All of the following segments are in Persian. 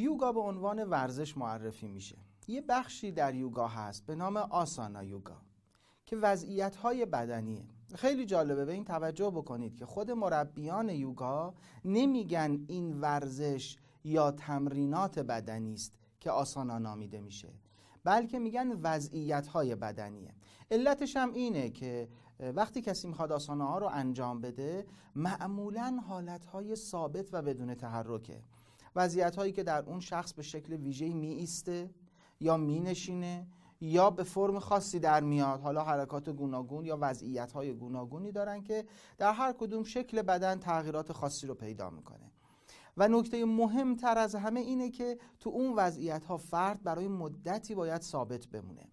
یوگا به عنوان ورزش معرفی میشه یه بخشی در یوگا هست به نام آسانا یوگا که وضعیت های بدنیه خیلی جالبه به این توجه بکنید که خود مربیان یوگا نمیگن این ورزش یا تمرینات بدنی است که آسانا نامیده میشه بلکه میگن وضعیت های بدنیه علتش هم اینه که وقتی کسی میخواد آسانا ها رو انجام بده معمولا حالت های ثابت و بدون تحرکه وضعیت هایی که در اون شخص به شکل ویژه می ایسته یا می نشینه یا به فرم خاصی در میاد حالا حرکات گوناگون یا وضعیت های گوناگونی دارن که در هر کدوم شکل بدن تغییرات خاصی رو پیدا میکنه و نکته مهمتر از همه اینه که تو اون وضعیت ها فرد برای مدتی باید ثابت بمونه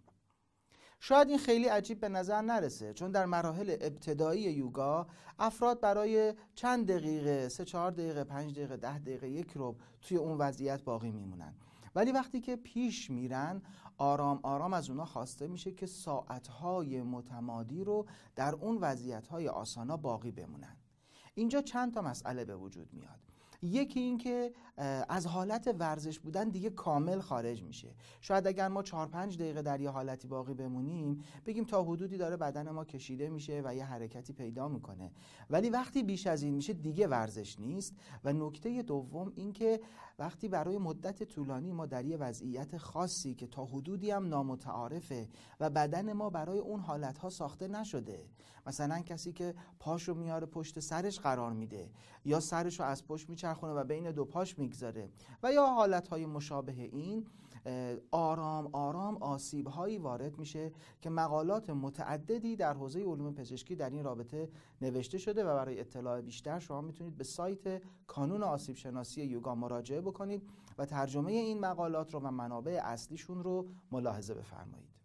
شاید این خیلی عجیب به نظر نرسه چون در مراحل ابتدایی یوگا افراد برای چند دقیقه سه چهار دقیقه پنج دقیقه ده دقیقه یک روب توی اون وضعیت باقی میمونن ولی وقتی که پیش میرن آرام آرام از اونا خواسته میشه که ساعتهای متمادی رو در اون وضعیتهای آسانا باقی بمونن اینجا چند تا مسئله به وجود میاد یکی اینکه از حالت ورزش بودن دیگه کامل خارج میشه شاید اگر ما 4 5 دقیقه در یه حالتی باقی بمونیم بگیم تا حدودی داره بدن ما کشیده میشه و یه حرکتی پیدا میکنه ولی وقتی بیش از این میشه دیگه ورزش نیست و نکته دوم اینکه وقتی برای مدت طولانی ما در یه وضعیت خاصی که تا حدودی هم نامتعارفه و بدن ما برای اون حالتها ساخته نشده مثلا کسی که پاشو میاره پشت سرش قرار میده یا سرشو از پشت میچرخونه و بین دو پاش میگذاره و یا حالت های مشابه این آرام آرام آسیب هایی وارد میشه که مقالات متعددی در حوزه علوم پزشکی در این رابطه نوشته شده و برای اطلاع بیشتر شما میتونید به سایت کانون آسیب شناسی یوگا مراجعه بکنید و ترجمه این مقالات رو و منابع اصلیشون رو ملاحظه بفرمایید